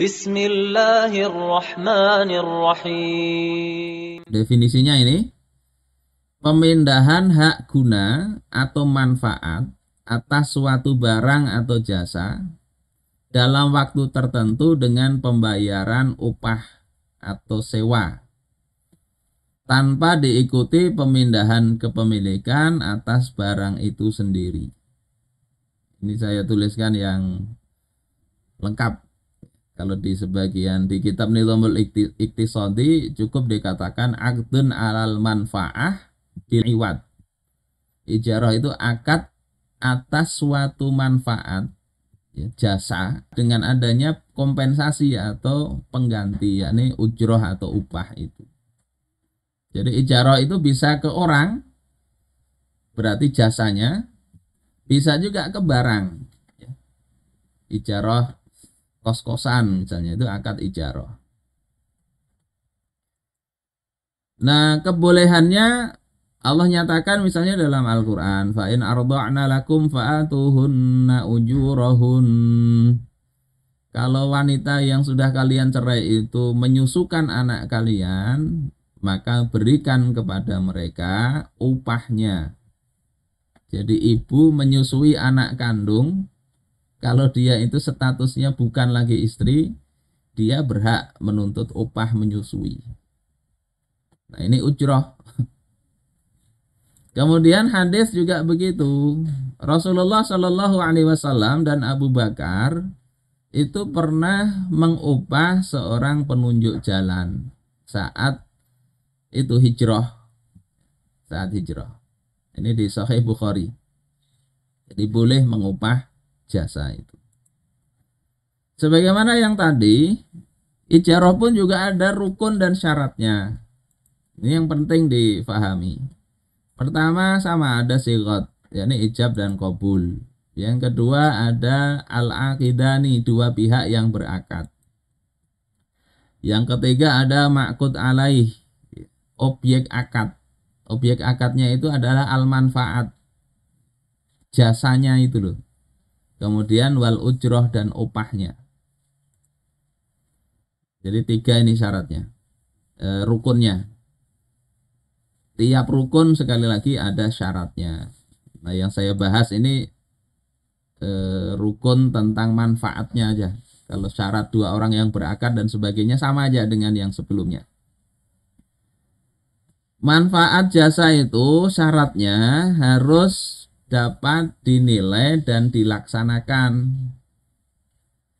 Bismillahirrahmanirrahim. Definisinya ini pemindahan hak guna atau manfaat atas suatu barang atau jasa dalam waktu tertentu dengan pembayaran upah atau sewa tanpa diikuti pemindahan kepemilikan atas barang itu sendiri. Ini saya tuliskan yang lengkap kalau di sebagian di kitab Nizamul Iktisadi cukup dikatakan akdun alal manfaah bil iwad. Ijarah itu akad atas suatu manfaat ya, jasa dengan adanya kompensasi atau pengganti yakni ujroh atau upah itu. Jadi ijarah itu bisa ke orang berarti jasanya bisa juga ke barang. ijaro ya. Ijarah kos-kosan misalnya itu akad ijaroh. Nah, kebolehannya Allah nyatakan misalnya dalam Al-Qur'an, fa in lakum fa'atuhunna ujurahun. Kalau wanita yang sudah kalian cerai itu menyusukan anak kalian, maka berikan kepada mereka upahnya. Jadi ibu menyusui anak kandung kalau dia itu statusnya bukan lagi istri, dia berhak menuntut upah menyusui. Nah, ini ujroh. Kemudian hadis juga begitu. Rasulullah Shallallahu Alaihi Wasallam dan Abu Bakar itu pernah mengupah seorang penunjuk jalan saat itu hijrah. Saat hijrah. Ini di Sahih Bukhari. Jadi boleh mengupah jasa itu. Sebagaimana yang tadi, ijarah pun juga ada rukun dan syaratnya. Ini yang penting difahami. Pertama sama ada sigot, yakni ijab dan kobul. Yang kedua ada al-aqidani, dua pihak yang berakad. Yang ketiga ada makut alaih, objek akad. Objek akadnya itu adalah al-manfaat, jasanya itu loh kemudian wal ujroh dan upahnya. Jadi tiga ini syaratnya, e, rukunnya. Tiap rukun sekali lagi ada syaratnya. Nah yang saya bahas ini e, rukun tentang manfaatnya aja. Kalau syarat dua orang yang berakar dan sebagainya sama aja dengan yang sebelumnya. Manfaat jasa itu syaratnya harus dapat dinilai dan dilaksanakan.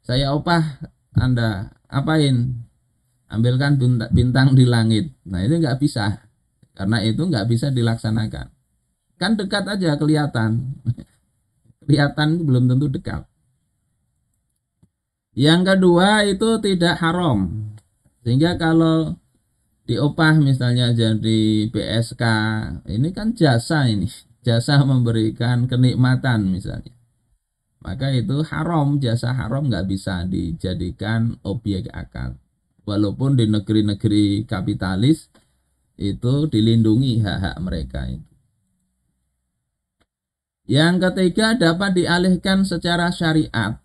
Saya opah Anda, apain? Ambilkan bintang di langit. Nah itu nggak bisa, karena itu nggak bisa dilaksanakan. Kan dekat aja kelihatan. Kelihatan belum tentu dekat. Yang kedua itu tidak haram. Sehingga kalau diopah misalnya jadi BSK, ini kan jasa ini jasa memberikan kenikmatan misalnya maka itu haram jasa haram nggak bisa dijadikan objek akal. walaupun di negeri-negeri kapitalis itu dilindungi hak-hak mereka itu yang ketiga dapat dialihkan secara syariat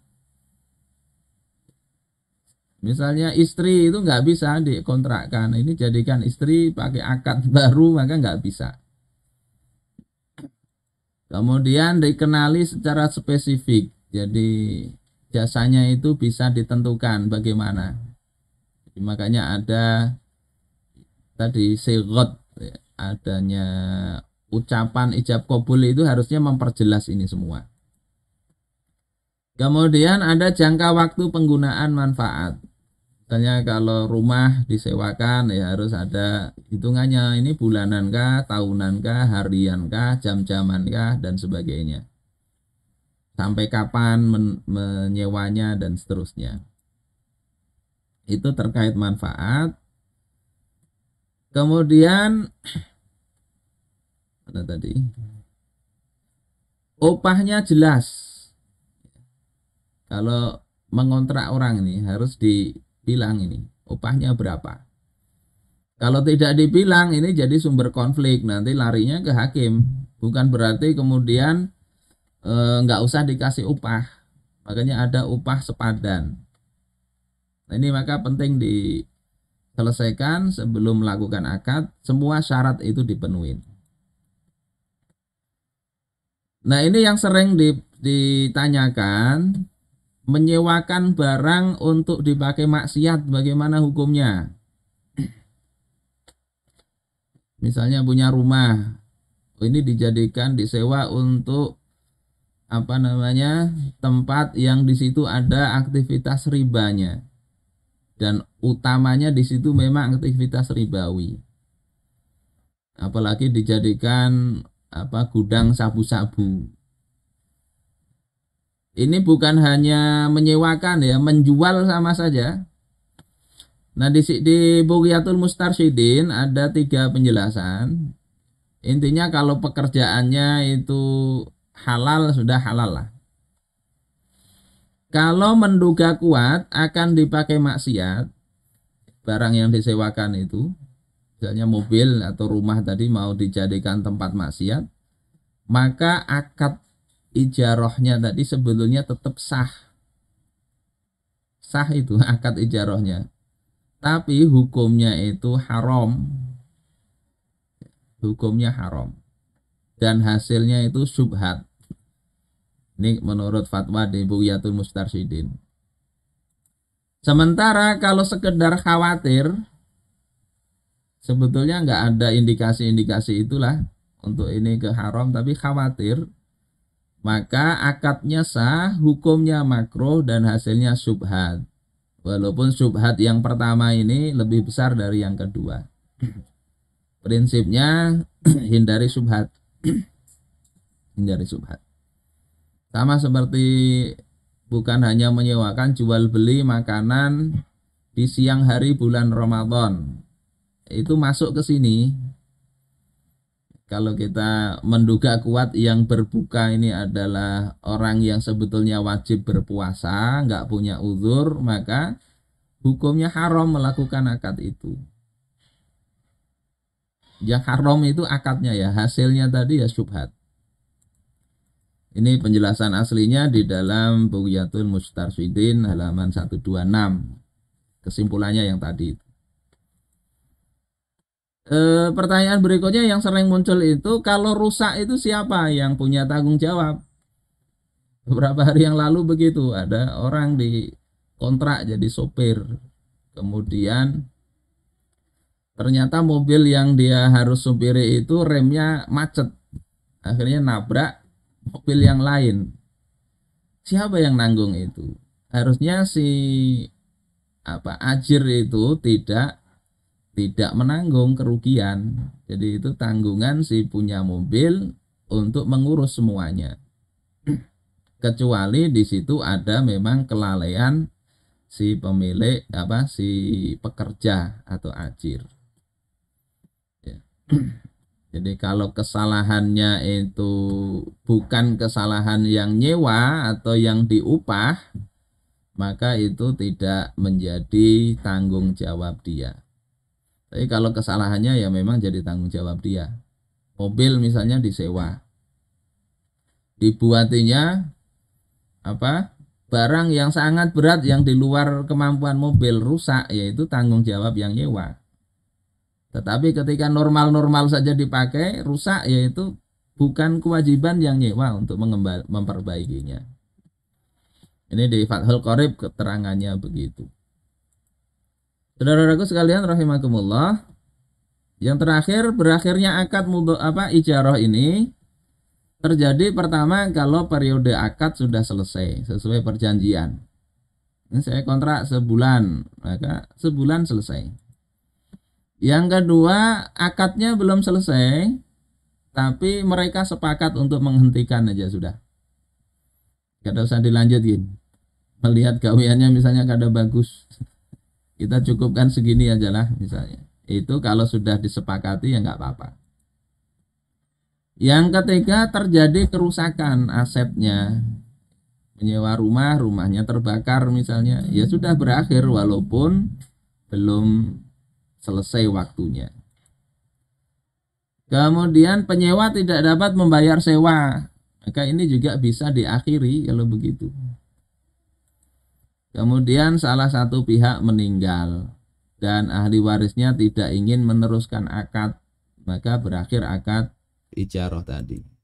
misalnya istri itu nggak bisa dikontrakkan ini jadikan istri pakai akad baru maka nggak bisa Kemudian dikenali secara spesifik. Jadi jasanya itu bisa ditentukan bagaimana. Jadi, makanya ada tadi segot adanya ucapan ijab kabul itu harusnya memperjelas ini semua. Kemudian ada jangka waktu penggunaan manfaat. Misalnya kalau rumah disewakan ya harus ada hitungannya ini bulanan kah, tahunan kah, harian kah, jam-jaman kah dan sebagainya. Sampai kapan men menyewanya dan seterusnya. Itu terkait manfaat. Kemudian mana tadi? Upahnya jelas. Kalau mengontrak orang ini harus di bilang ini upahnya berapa. Kalau tidak dibilang ini jadi sumber konflik nanti larinya ke hakim. Bukan berarti kemudian eh, nggak e, usah dikasih upah. Makanya ada upah sepadan. Nah, ini maka penting diselesaikan sebelum melakukan akad semua syarat itu dipenuhi. Nah ini yang sering ditanyakan menyewakan barang untuk dipakai maksiat bagaimana hukumnya? Misalnya punya rumah, oh, ini dijadikan disewa untuk apa namanya tempat yang di situ ada aktivitas ribanya dan utamanya di situ memang aktivitas ribawi apalagi dijadikan apa gudang sabu-sabu ini bukan hanya menyewakan ya, menjual sama saja. Nah di, di Bugiatul Mustarsidin ada tiga penjelasan. Intinya kalau pekerjaannya itu halal sudah halal lah. Kalau menduga kuat akan dipakai maksiat, barang yang disewakan itu, misalnya mobil atau rumah tadi mau dijadikan tempat maksiat, maka akad ijarohnya tadi sebetulnya tetap sah. Sah itu akad ijarohnya. Tapi hukumnya itu haram. Hukumnya haram. Dan hasilnya itu subhat. Ini menurut fatwa di Buyatul Mustarsidin. Sementara kalau sekedar khawatir, sebetulnya nggak ada indikasi-indikasi itulah untuk ini ke haram, tapi khawatir maka akadnya sah, hukumnya makruh dan hasilnya subhat. Walaupun subhat yang pertama ini lebih besar dari yang kedua. Prinsipnya hindari subhat. hindari subhat. Sama seperti bukan hanya menyewakan jual beli makanan di siang hari bulan Ramadan. Itu masuk ke sini kalau kita menduga kuat yang berbuka ini adalah orang yang sebetulnya wajib berpuasa, nggak punya uzur, maka hukumnya haram melakukan akad itu. Yang haram itu akadnya ya, hasilnya tadi ya syubhat. Ini penjelasan aslinya di dalam Buyatul Mustarsidin halaman 126. Kesimpulannya yang tadi itu e, pertanyaan berikutnya yang sering muncul itu kalau rusak itu siapa yang punya tanggung jawab? Beberapa hari yang lalu begitu ada orang di kontrak jadi sopir. Kemudian ternyata mobil yang dia harus sopiri itu remnya macet. Akhirnya nabrak mobil yang lain. Siapa yang nanggung itu? Harusnya si apa Ajir itu tidak tidak menanggung kerugian. Jadi itu tanggungan si punya mobil untuk mengurus semuanya. Kecuali di situ ada memang kelalaian si pemilik apa si pekerja atau ajir. Ya. Jadi kalau kesalahannya itu bukan kesalahan yang nyewa atau yang diupah, maka itu tidak menjadi tanggung jawab dia. Tapi kalau kesalahannya ya memang jadi tanggung jawab dia. Mobil misalnya disewa. Dibuatinya apa? Barang yang sangat berat yang di luar kemampuan mobil rusak yaitu tanggung jawab yang nyewa. Tetapi ketika normal-normal saja dipakai rusak yaitu bukan kewajiban yang nyewa untuk memperbaikinya. Ini di Fathul Qorib keterangannya begitu. Saudara-saudaraku sekalian rahimakumullah. Yang terakhir berakhirnya akad mudo, apa ijarah ini terjadi pertama kalau periode akad sudah selesai sesuai perjanjian. Ini saya kontrak sebulan, maka sebulan selesai. Yang kedua, akadnya belum selesai, tapi mereka sepakat untuk menghentikan aja sudah. Gak usah dilanjutin. Melihat gawiannya misalnya kada bagus. Kita cukupkan segini aja lah misalnya. Itu kalau sudah disepakati ya nggak apa-apa. Yang ketiga terjadi kerusakan asetnya. Menyewa rumah, rumahnya terbakar misalnya. Ya sudah berakhir walaupun belum selesai waktunya. Kemudian penyewa tidak dapat membayar sewa. Maka ini juga bisa diakhiri kalau begitu. Kemudian salah satu pihak meninggal dan ahli warisnya tidak ingin meneruskan akad, maka berakhir akad ijaroh tadi.